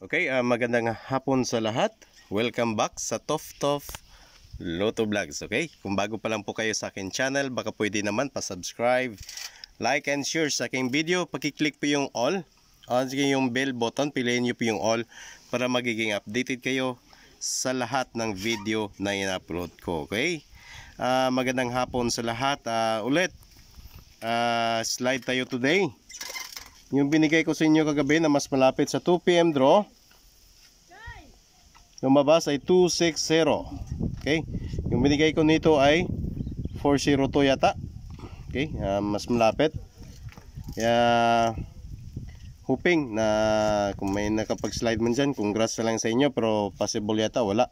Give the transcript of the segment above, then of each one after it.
Okay, uh, magandang hapon sa lahat. Welcome back sa Tof Tof Loto Vlogs. Okay, kung bago pa lang po kayo sa akin channel, baka pwede naman pa-subscribe, like and share sa aking video. Pakiclick po yung all. At ah, yung bell button, piliin nyo po yung all para magiging updated kayo sa lahat ng video na in-upload ko. Okay, uh, magandang hapon sa lahat. Uh, ulit, uh, slide tayo today. Yung binigay ko sa inyo kagabi na mas malapit sa 2pm draw, lumabas ay 260. Okay? Yung binigay ko nito ay 402 yata. Okay? Uh, mas malapit. Kaya, hoping na kung may nakapag-slide man dyan, congrats na lang sa inyo. Pero possible yata, wala.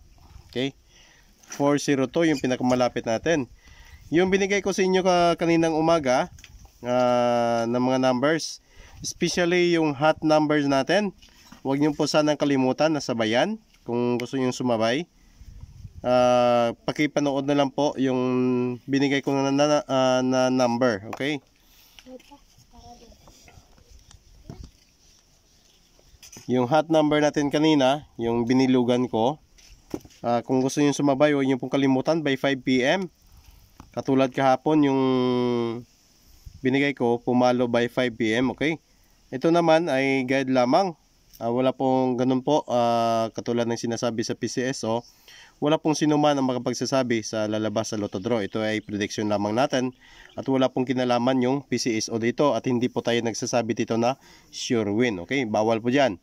Okay? 402 yung pinakamalapit natin. Yung binigay ko sa inyo kaninang umaga uh, ng mga numbers, Especially yung hot numbers natin. Huwag niyo po sana kalimutan na sabayan kung gusto niyo sumabay. Uh, pakipanood na lang po yung binigay ko na, na, uh, na number. Okay? Yung hot number natin kanina, yung binilugan ko, uh, kung gusto niyo sumabay, huwag niyo pong kalimutan by 5pm. Katulad kahapon yung binigay ko, pumalo by 5pm, okay? Ito naman ay guide lamang. Uh, wala pong ganun po, uh, katulad ng sinasabi sa PCSO, oh. wala pong sinuman ang makapagsasabi sa lalabas sa Lotto Draw. Ito ay prediction lamang natin at wala pong kinalaman yung PCSO dito at hindi po tayo nagsasabi dito na sure win. Okay, bawal po dyan.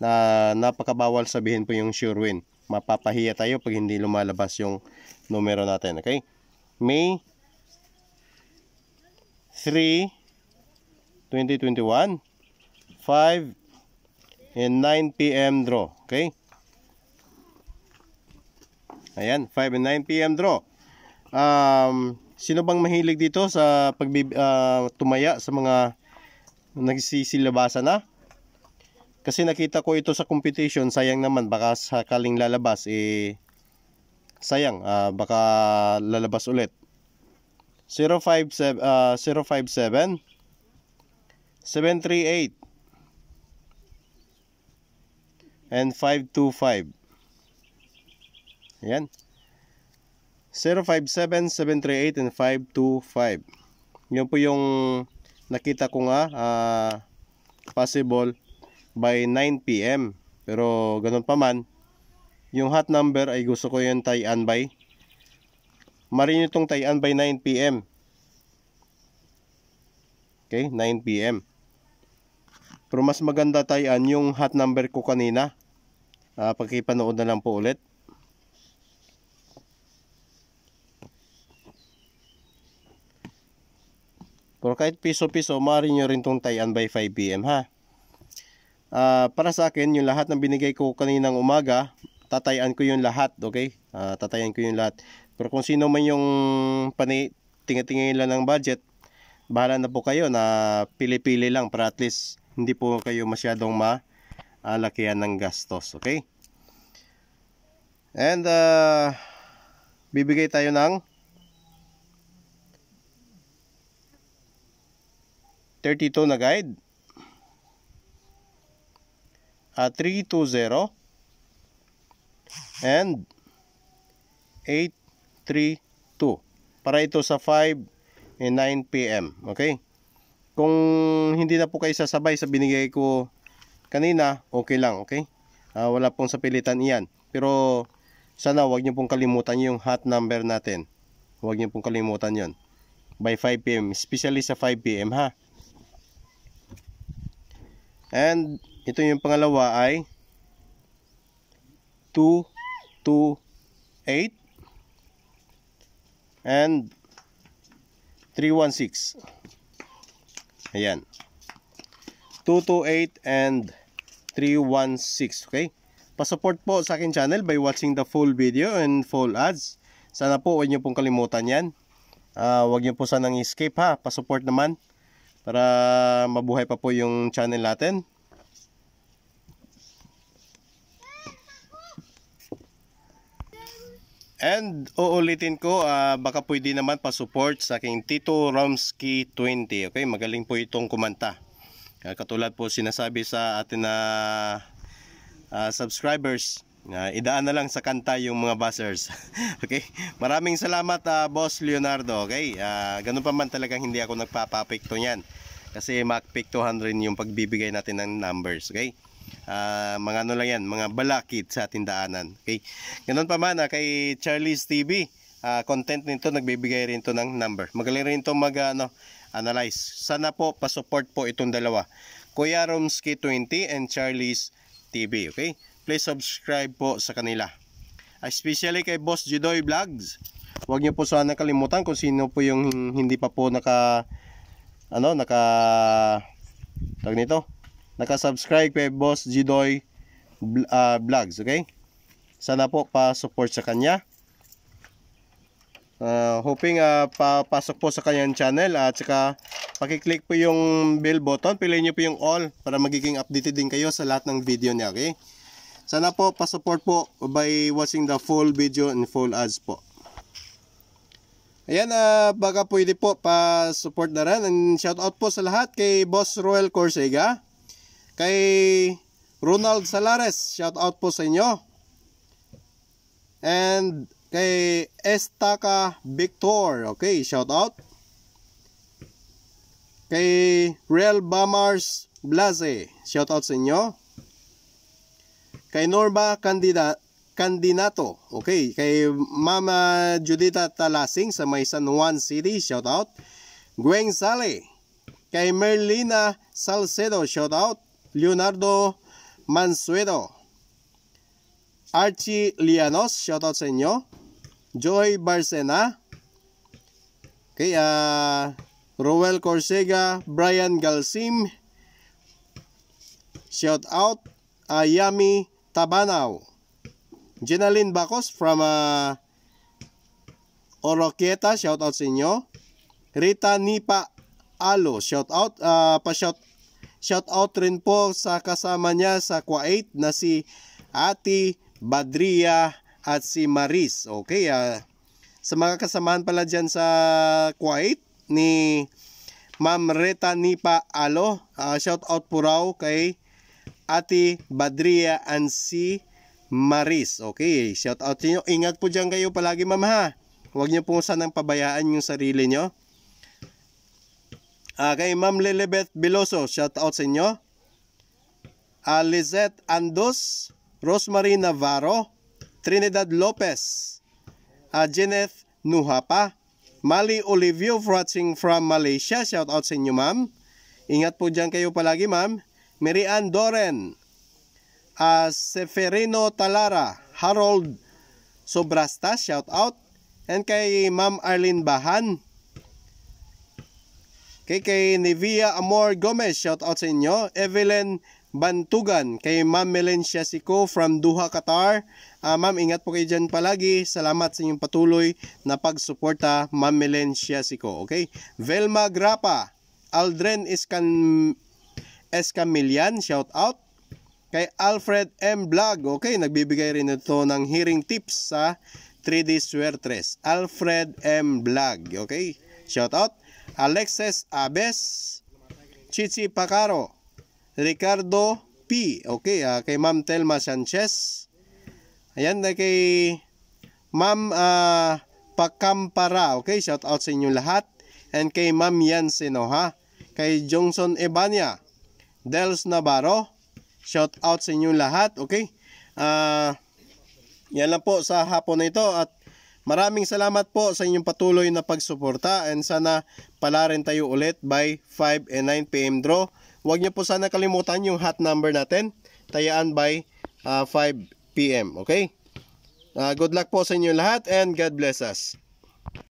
Na, napakabawal sabihin po yung sure win. Mapapahiya tayo pag hindi lumalabas yung numero natin. Okay, May 3, 2021 5 and 9 p.m. draw. Okay? Ayan, 5 and 9 p.m. draw. Um, sino bang mahilig dito sa pag uh, ah, tumaya sa mga nagsisilabasa na? Kasi nakita ko ito sa competition, sayang naman baka sakaling lalabas eh sayang uh, baka lalabas ulit. 057 uh, 057 738 and 525. Ayan. 057, 738, and 525. Yun po yung nakita ko nga uh, possible by 9pm. Pero ganun pa man, yung hot number ay gusto ko yung Taian by. Marin tie Taian by 9pm. Okay, 9pm. Pero mas maganda tayan yung hot number ko kanina. Uh, ah, pagkipanood na lang po ulit. Pero kahit piso-piso, maaari nyo rin itong tayan by 5pm ha. Uh, para sa akin, yung lahat ng binigay ko kaninang umaga, tatayan ko yung lahat, okay? Uh, ah, tatayan ko yung lahat. Pero kung sino man yung tingi lang ng budget, bahala na po kayo na pili-pili lang para at least hindi po kayo masyadong malakihan ah, ng gastos. Okay? And, uh, bibigay tayo ng 32 na guide. Uh, ah, 320 and 832 para ito sa 5 and 9 p.m. Okay? Kung hindi na po kayo sasabay sa binigay ko kanina, okay lang, okay? Uh, wala pong sapilitan iyan. Pero sana wag niyo pong kalimutan yung hot number natin. Huwag niyo pong kalimutan yon By 5pm, especially sa 5pm ha. And ito yung pangalawa ay 228 and 316. Ayan. 228 and 316. Okay? Pasupport po sa akin channel by watching the full video and full ads. Sana po huwag niyo pong kalimutan yan. Uh, huwag niyo po sanang escape ha. Pasupport naman para mabuhay pa po yung channel natin. And uulitin ko, uh, baka pwede naman pa-support sa aking Tito Romsky 20. Okay, magaling po itong kumanta. Uh, katulad po sinasabi sa atin na uh, uh, subscribers, uh, idaan na lang sa kanta yung mga buzzers. okay? Maraming salamat uh, Boss Leonardo. Okay? Uh, ganun pa man talagang hindi ako nagpapapikto niyan. Kasi MacPic 200 yung pagbibigay natin ng numbers. Okay? uh, mga ano lang yan, mga balakid sa ating Okay? Ganun pa man, uh, kay Charlie's TV, uh, ah, content nito, nagbibigay rin to ng number. Magaling rin to mag, ano, analyze. Sana po, pasupport po itong dalawa. Kuya Romsky 20 and Charlie's TV. Okay? Please subscribe po sa kanila. Especially kay Boss Judoy Vlogs. Huwag niyo po sana kalimutan kung sino po yung hindi pa po naka ano, naka tag nito, naka-subscribe kay Boss Jidoy uh, Vlogs, okay? Sana po pa-support sa kanya. Uh, hoping uh, papasok po sa kanyang channel at saka pakiclick po yung bell button, piliin nyo po yung all para magiging updated din kayo sa lahat ng video niya, okay? Sana po pa-support po by watching the full video and full ads po. Ayan, uh, baka pwede po pa-support na rin. And shout out po sa lahat kay Boss Royal Corsega. Kay Ronald Salares, shout out po sa inyo. And kay Estaka Victor, okay, shout out. Kay Real Bamars Blase, shout out sa inyo. Kay Norma Candida Candinato. Okay, kay Mama Judita Talasing sa May San Juan City, shout out. Gwen Sale. Kay Merlina Salcedo, shout out. Leonardo Mansueto, Archie Lianos, shoutout sa inyo, Joy Barcena, okay, uh, ah, Roel Corsega, Brian Galsim, shoutout, uh, Yami Tabanao Jenaline Bacos from uh, ah, Oroqueta, shoutout sa inyo, Rita Nipa Alo, shoutout, uh, pa-shoutout, Shout out rin po sa kasama niya sa Kuwait na si Ati Badria at si Maris. Okay, uh, sa mga kasamahan pala dyan sa Kuwait ni Ma'am Reta Nipa Alo. Uh, ah, shout out po raw kay Ati Badria and si Maris. Okay, shout out niyo. Ingat po dyan kayo palagi ma'am ha. Huwag niyo po sanang pabayaan yung sarili niyo. Uh, kay Ma'am Lilibet Biloso, shout out sa inyo. Uh, Lizette Andos, Rosemary Navarro, Trinidad Lopez, uh, ah, Jeneth Nuhapa, Mali Olivio watching from Malaysia, shout out sa inyo ma'am. Ingat po dyan kayo palagi ma'am. Mirian Doren, uh, Seferino Talara, Harold Sobrasta, shout out. And kay Ma'am Arlene Bahan, Kay, kay Nivia Amor Gomez, shout out sa inyo. Evelyn Bantugan, kay Ma'am Melencia Sico from Duha, Qatar. Uh, Ma'am, ingat po kayo dyan palagi. Salamat sa inyong patuloy na pagsuporta, Ma'am Melencia Sico. Okay? Velma Grapa, Aldren Iskan Escamillan, shout out. Kay Alfred M. Blag, okay, nagbibigay rin ito ng hearing tips sa 3D Sweatress. Alfred M. Blag, okay? Shout out. Alexis Abes, Chichi Pacaro, Ricardo P. Okay, uh, kay Ma'am Telma Sanchez. Ayan na kay Ma'am uh, ah, Pakampara. Okay, shout out sa inyo lahat. And kay Ma'am Yansino ha. Kay Johnson Ebania, Dels Navarro. Shout out sa inyo lahat. Okay. Uh, yan lang po sa hapon na ito at Maraming salamat po sa inyong patuloy na pagsuporta and sana pala rin tayo ulit by 5 and 9pm draw. Huwag niyo po sana kalimutan yung hot number natin, tayaan by uh, ah, 5pm, okay? Uh, good luck po sa inyo lahat and God bless us.